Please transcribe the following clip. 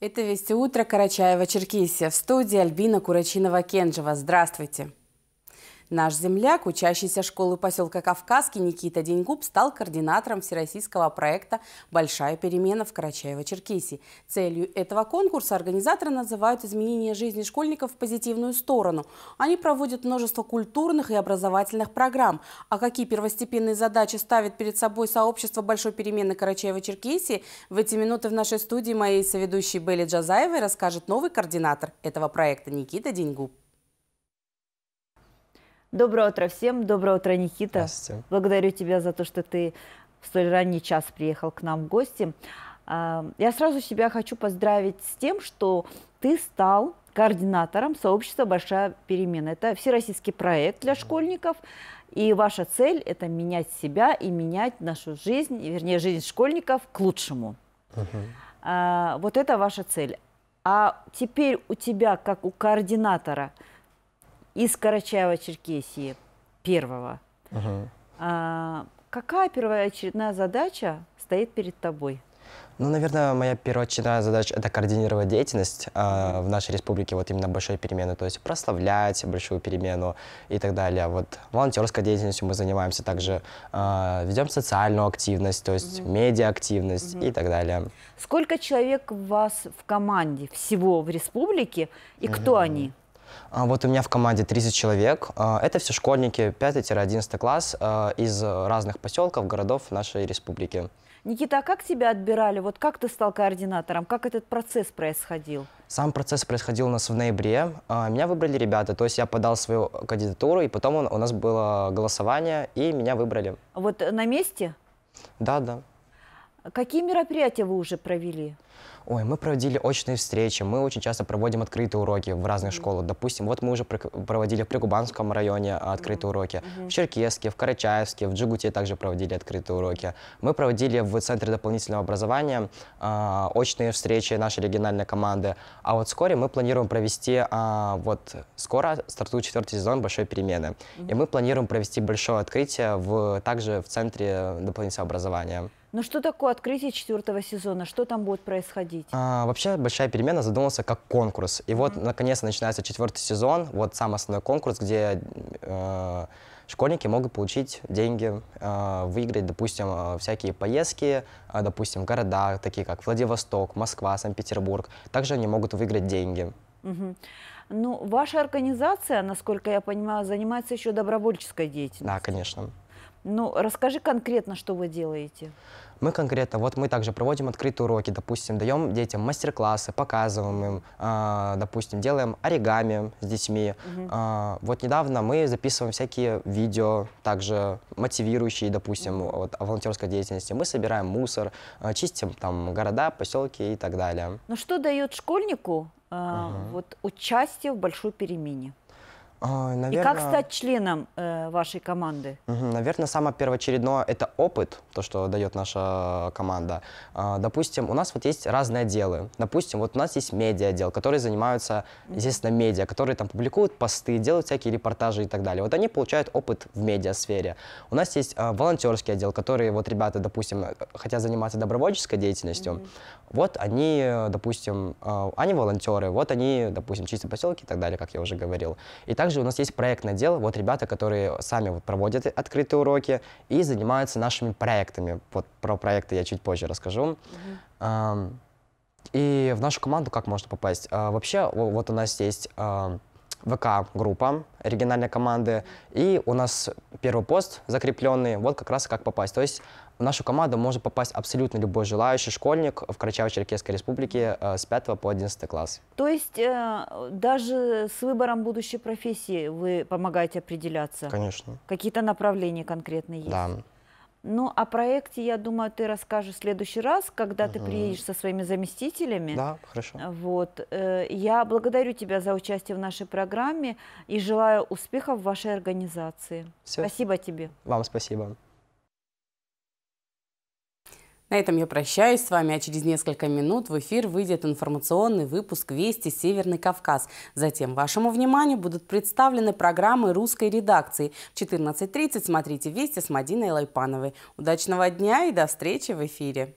Это «Вести утро» Карачаева, Черкесия. В студии Альбина Курачинова-Кенджева. Здравствуйте. Наш земляк, учащийся школы поселка Кавказки Никита Деньгуб, стал координатором всероссийского проекта «Большая перемена в Карачаево-Черкесии». Целью этого конкурса организаторы называют изменение жизни школьников в позитивную сторону. Они проводят множество культурных и образовательных программ. А какие первостепенные задачи ставит перед собой сообщество «Большой перемены Карачаево-Черкесии» в эти минуты в нашей студии моей соведущей Белли Джазаевой расскажет новый координатор этого проекта Никита Деньгуб. Доброе утро всем. Доброе утро, Никита. Здравствуйте. Благодарю тебя за то, что ты в столь ранний час приехал к нам в гости. А, я сразу себя хочу поздравить с тем, что ты стал координатором сообщества «Большая перемена». Это всероссийский проект для школьников, и ваша цель – это менять себя и менять нашу жизнь, вернее, жизнь школьников к лучшему. Угу. вот это ваша цель. А теперь у тебя, как у координатора – из Карачаева-Черкесии первого. Угу. А, какая первоочередная задача стоит перед тобой? Ну, наверное, моя первоочередная задача – это координировать деятельность э, в нашей республике, вот именно большой перемены, то есть прославлять большую перемену и так далее. Вот волонтерской деятельностью мы занимаемся также, э, а, ведем социальную активность, то есть угу. медиа-активность угу. и так далее. Сколько человек у вас в команде всего в республике и кто угу. они? А, вот у меня в команде 30 человек. А, это все школьники 5-11 класс а, из разных поселков, городов нашей республики. Никита, а как тебя отбирали? Вот как ты стал координатором? Как этот процесс происходил? Сам процесс происходил у нас в ноябре. Меня выбрали ребята, то есть я подал свою кандидатуру, и потом у нас было голосование, и меня выбрали. Вот на месте? Да, да. Какие мероприятия вы уже провели? Ой, мы проводили очные встречи, мы очень часто проводим открытые уроки в разных mm -hmm. школах. Допустим, вот мы уже проводили в Прикубанском районе открытые уроки, mm -hmm. в Черкеске, в Карачаевске, в Джигуте также проводили открытые уроки. Мы проводили в Центре дополнительного образования э, очные встречи нашей региональной команды. А вот вскоре мы планируем провести, э, вот скоро стартует четвертый сезон «Большой перемены». Mm -hmm. И мы планируем провести большое открытие в, также в Центре дополнительного образования. Но ну, что такое открытие четвертого сезона? Что там будет происходить? А, вообще большая перемена задумался как конкурс. И mm -hmm. вот наконец начинается четвертый сезон, вот сам основной конкурс, где э, школьники могут получить деньги, э, выиграть, допустим, э, всякие поездки, э, допустим, в города, такие как Владивосток, Москва, Санкт-Петербург. Также они могут выиграть деньги. Mm -hmm. Ну, ваша организация, насколько я понимаю, занимается еще добровольческой деятельностью. Да, конечно. Ну, расскажи конкретно, что вы делаете. Мы конкретно, вот мы также проводим открытые уроки, допустим, даем детям мастер-классы, показываем им, э, допустим, делаем оригами с детьми. Угу. Э, вот недавно мы записываем всякие видео, также мотивирующие, допустим, угу. вот, о волонтерской деятельности. Мы собираем мусор, э, чистим там города, поселки и так далее. Ну что дает школьнику э, угу. вот участие в большой перемене? наверное... И как стать членом э, вашей команды? наверное, самое первоочередное – это опыт, то, что дает наша команда. А, допустим, у нас вот есть разные отделы. Допустим, вот у нас есть медиа-отдел, которые занимаются, естественно, медиа, которые там публикуют посты, делают всякие репортажи и так далее. Вот они получают опыт в медиа сфере. У нас есть а, волонтерский отдел, которые вот ребята, допустим, хотят заниматься добровольческой деятельностью. Угу. Вот они, допустим, а, они волонтеры, вот они, допустим, чистят поселки и так далее, как я уже говорил. И так также у нас есть проектное дело, вот ребята, которые сами вот проводят открытые уроки и занимаются нашими проектами. Вот про проекты я чуть позже расскажу. Mm-hmm. И в нашу команду как можно попасть? А, вообще, вот у нас есть а, ВК-группа региональной команды, и у нас первый пост закрепленный, вот как раз как попасть. То есть в нашу команду может попасть абсолютно любой желающий школьник в Карачаево-Черкесской республике э, с 5 по 11 класс. То есть э, даже с выбором будущей профессии вы помогаете определяться? Конечно. Какие-то направления конкретные есть? Да. Ну, о проекте, я думаю, ты расскажешь в следующий раз, когда угу. ты приедешь со своими заместителями. Да, хорошо. Вот. Э, я благодарю тебя за участие в нашей программе и желаю успехов в вашей организации. Все. Спасибо тебе. Вам спасибо. На этом я прощаюсь с вами, а через несколько минут в эфир выйдет информационный выпуск «Вести Северный Кавказ». Затем вашему вниманию будут представлены программы русской редакции. В 14.30 смотрите «Вести» с Мадиной Лайпановой. Удачного дня и до встречи в эфире!